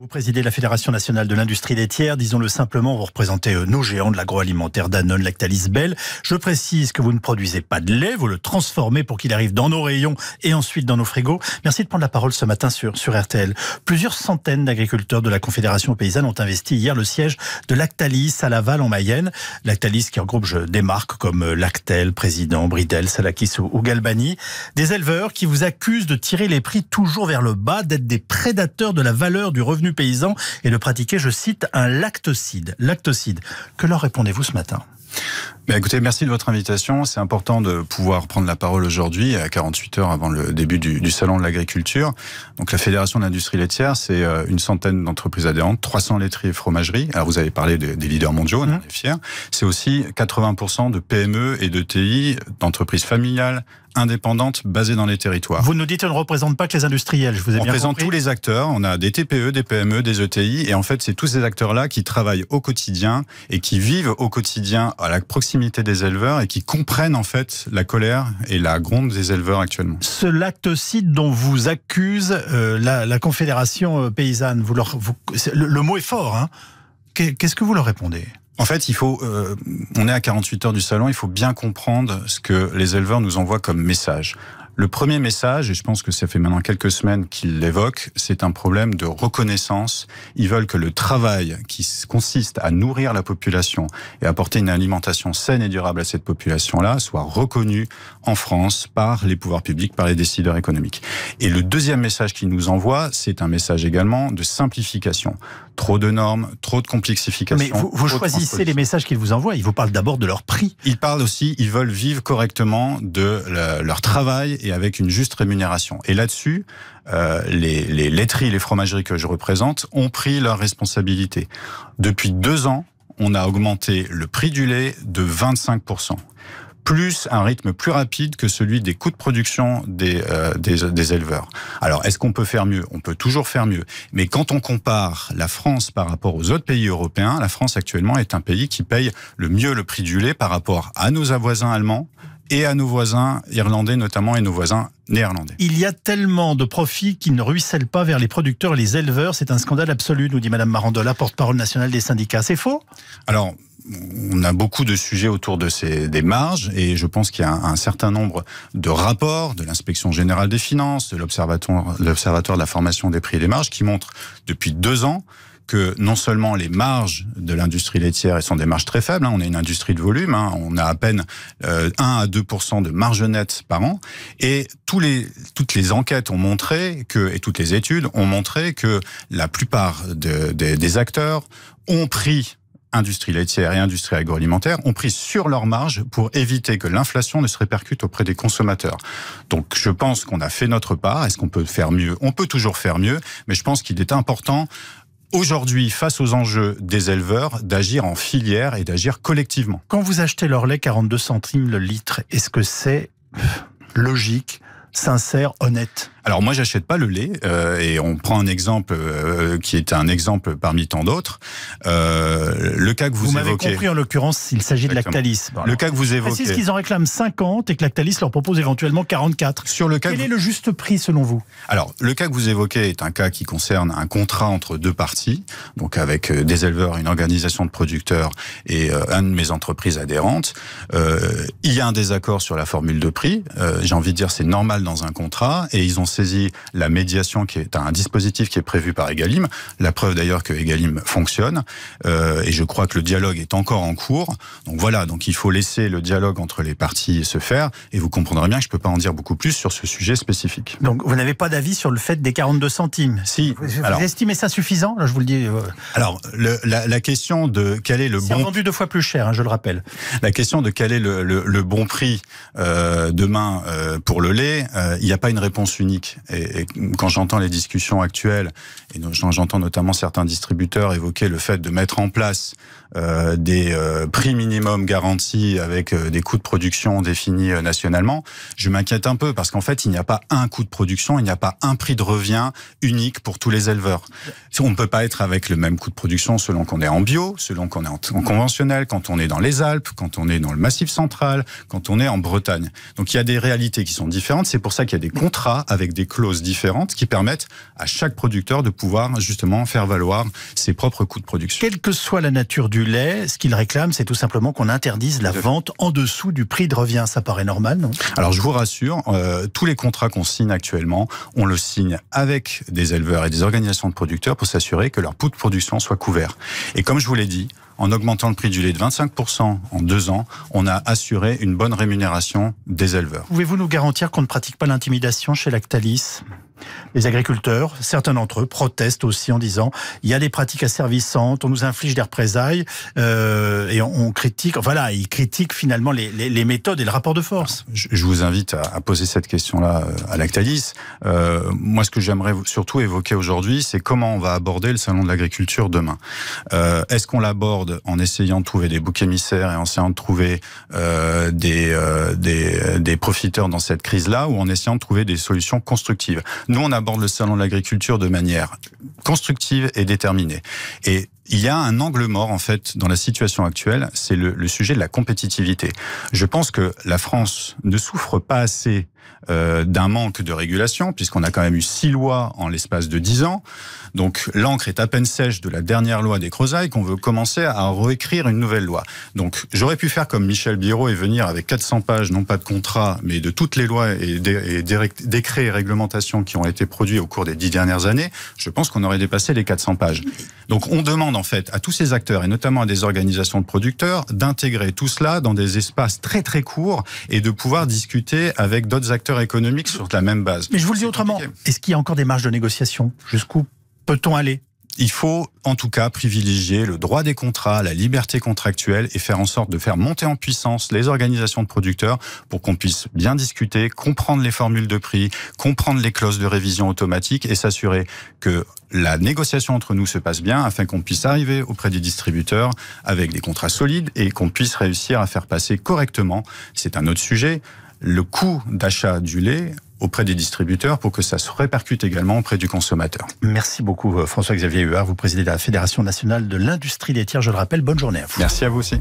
Vous présidez la Fédération nationale de l'industrie laitière, disons-le simplement, vous représentez euh, nos géants de l'agroalimentaire Danone, Lactalis, Bell. Je précise que vous ne produisez pas de lait, vous le transformez pour qu'il arrive dans nos rayons et ensuite dans nos frigos. Merci de prendre la parole ce matin sur, sur RTL. Plusieurs centaines d'agriculteurs de la Confédération paysanne ont investi hier le siège de Lactalis à Laval en Mayenne. Lactalis qui regroupe des marques comme euh, Lactel, Président, Bridel, Salakis ou Galbani. Des éleveurs qui vous accusent de tirer les prix toujours vers le bas, d'être des prédateurs de la valeur du revenu devenu paysan et de pratiquer, je cite, un lactocide. Lactocide. Que leur répondez-vous ce matin mais bah, écoutez, merci de votre invitation. C'est important de pouvoir prendre la parole aujourd'hui, à 48 heures avant le début du, salon de l'agriculture. Donc la Fédération de l'industrie laitière, c'est euh, une centaine d'entreprises adhérentes, 300 laiteries et fromageries. Alors vous avez parlé des, leaders mondiaux, on en mmh. est fiers. C'est aussi 80% de PME et de TI, d'entreprises familiales, indépendante basée dans les territoires. Vous nous dites qu'elle ne représente pas que les industriels, je vous ai on représente tous les acteurs, on a des TPE, des PME, des ETI, et en fait, c'est tous ces acteurs-là qui travaillent au quotidien et qui vivent au quotidien à la proximité des éleveurs et qui comprennent en fait la colère et la gronde des éleveurs actuellement. Ce lactocide dont vous accuse euh, la, Confédération euh, paysanne, vous leur, le, mot est fort, hein. qu'est-ce que vous leur répondez en fait, il faut, euh, on est à 48 heures du salon, il faut bien comprendre ce que les éleveurs nous envoient comme message. Le premier message, et je pense que ça fait maintenant quelques semaines qu'il l'évoque, c'est un problème de reconnaissance. Ils veulent que le travail qui consiste à nourrir la population et apporter une alimentation saine et durable à cette population-là soit reconnu en France par les pouvoirs publics, par les décideurs économiques. Et le deuxième message qu'ils nous envoient, c'est un message également de simplification. Trop de normes, trop de complexification. Mais vous, vous choisissez les messages qu'ils vous envoient. Ils vous parlent d'abord de leur prix. Ils parlent aussi, ils veulent vivre correctement de leur travail et avec une juste rémunération. Et là-dessus, euh, les, les laiteries, les fromageries que je représente ont pris leurs responsabilités. Depuis deux ans, on a augmenté le prix du lait de 25% plus un rythme plus rapide que celui des coûts de production des, euh, des éleveurs. Alors, est-ce qu'on peut faire mieux On peut toujours faire mieux. Mais quand on compare la France par rapport aux autres pays européens, la France actuellement est un pays qui paye le mieux le prix du lait par rapport à nos voisins allemands, et à nos voisins irlandais notamment et nos voisins néerlandais. Il y a tellement de profits qui ne ruissellent pas vers les producteurs et les éleveurs. C'est un scandale absolu, nous dit Madame Marandola, porte-parole nationale des syndicats. C'est faux Alors, on a beaucoup de sujets autour de ces, des marges et je pense qu'il y a un, un, certain nombre de rapports de l'inspection générale des finances, de l'observatoire de la formation des prix et des marges qui montrent depuis deux ans que non seulement les marges de l'industrie laitière, sont des marges très faibles, hein, on est une industrie de volume, hein, on a à peine 1 euh, à 2 de marge nette par an, et tous les, toutes les enquêtes ont montré que, et toutes les études ont montré que la plupart des acteurs ont pris industrie laitière et industrie agroalimentaire ont pris sur leur marge pour éviter que l'inflation ne se répercute auprès des consommateurs. Donc je pense qu'on a fait notre part. Est-ce qu'on peut faire mieux On peut toujours faire mieux, mais je pense qu'il est important aujourd'hui, face aux enjeux des éleveurs, d'agir en filière et d'agir collectivement. Quand vous achetez leur lait 42 centimes le litre, est-ce que c'est logique, sincère, honnête alors moi, j'achète pas le lait euh, et on prend un exemple euh, qui est un exemple parmi tant d'autres. Euh, le cas que vous, évoquez. Vous m'avez compris en l'occurrence, il s'agit de Lactalis. le cas que vous évoquez. C'est qu'ils en réclament 50 et que Lactalis leur propose éventuellement 44. Sur le cas Quel est le juste prix selon vous Alors le cas que vous évoquez est un cas qui concerne un contrat entre deux parties, donc avec des éleveurs, une organisation de producteurs et un de mes entreprises adhérentes. il y a un désaccord sur la formule de prix. J'ai envie de dire c'est normal dans un contrat et ils ont saisie, la médiation qui est un dispositif qui est prévu par Egalim. La preuve d'ailleurs que Egalim fonctionne. Euh, et je crois que le dialogue est encore en cours. Donc voilà, donc il faut laisser le dialogue entre les parties se faire. Et vous comprendrez bien que je ne peux pas en dire beaucoup plus sur ce sujet spécifique. Donc vous n'avez pas d'avis sur le fait des 42 centimes Si. Vous, estimez ça suffisant Là, je vous le dis. Euh, alors la, question de quel est le bon. vendu deux fois plus cher, hein, je le rappelle. La question de quel est le, bon prix euh, demain pour le lait, il n'y a pas une réponse unique. Et, quand j'entends les discussions actuelles, et j'entends notamment certains distributeurs évoquer le fait de mettre en place euh, des euh, prix minimum garantis avec euh, des coûts de production définis nationalement, je m'inquiète un peu parce qu'en fait, il n'y a pas un coût de production, il n'y a pas un prix de revient unique pour tous les éleveurs. On ne peut pas être avec le même coût de production selon qu'on est en bio, selon qu'on est en, en conventionnel, quand on est dans les Alpes, quand on est dans le Massif central, quand on est en Bretagne. Donc il y a des réalités qui sont différentes. C'est pour ça qu'il y a des contrats avec des clauses différentes qui permettent à chaque producteur de pouvoir justement faire valoir ses propres coûts de production. Quelle que soit la nature du lait, ce qu'il réclame, c'est tout simplement qu'on interdise la vente en dessous du prix de revient. Ça paraît normal, non Alors je vous rassure, euh, tous les contrats qu'on signe actuellement, on le signe avec des éleveurs et des organisations de producteurs pour s'assurer que leurs coûts de production soit couverts. Et comme je vous l'ai dit, en augmentant le prix du lait de 25% en deux ans, on a assuré une bonne rémunération des éleveurs. Pouvez-vous nous garantir qu'on ne pratique pas l'intimidation chez Lactalis les agriculteurs, certains d'entre eux, protestent aussi en disant il y a des pratiques asservissantes, on nous inflige des représailles euh, et on, critique. Voilà, ils critiquent finalement les, méthodes et le rapport de force. Je, vous invite à, poser cette question-là euh, à Lactalis. Euh, moi, ce que j'aimerais surtout évoquer aujourd'hui, c'est comment on va aborder le salon de l'agriculture demain. Est-ce qu'on l'aborde en essayant de trouver des boucs émissaires et en essayant de trouver des profiteurs dans cette crise-là ou en essayant de trouver des solutions constructives nous, on aborde le salon de l'agriculture de manière constructive et déterminée. Et il y a un angle mort, en fait, dans la situation actuelle, c'est le, le, sujet de la compétitivité. Je pense que la France ne souffre pas assez euh, d'un manque de régulation, puisqu'on a quand même eu six lois en l'espace de dix ans. Donc l'encre est à peine sèche de la dernière loi des Creusailles qu'on veut commencer à réécrire une nouvelle loi. Donc j'aurais pu faire comme Michel Biro et venir avec 400 pages, non pas de contrat, mais de toutes les lois et, décrets et réglementations qui ont été produits au cours des dix dernières années. Je pense qu'on aurait dépassé les 400 pages. Donc on demande en fait à tous ces acteurs, et notamment à des organisations de producteurs, d'intégrer tout cela dans des espaces très très courts et de pouvoir discuter avec d'autres acteurs économiques sur la même base. Mais je vous le dis autrement, est-ce qu'il y a encore des marges de négociation Jusqu'où peut-on aller il faut en tout cas privilégier le droit des contrats, la liberté contractuelle et faire en sorte de faire monter en puissance les organisations de producteurs pour qu'on puisse bien discuter, comprendre les formules de prix, comprendre les clauses de révision automatique et s'assurer que la négociation entre nous se passe bien afin qu'on puisse arriver auprès des distributeurs avec des contrats solides et qu'on puisse réussir à faire passer correctement, c'est un autre sujet, le coût d'achat du lait auprès des distributeurs pour que ça se répercute également auprès du consommateur. Merci beaucoup euh, François-Xavier Huard, vous présidez la Fédération nationale de l'industrie laitière, je le rappelle. Bonne journée à vous. Merci à vous aussi.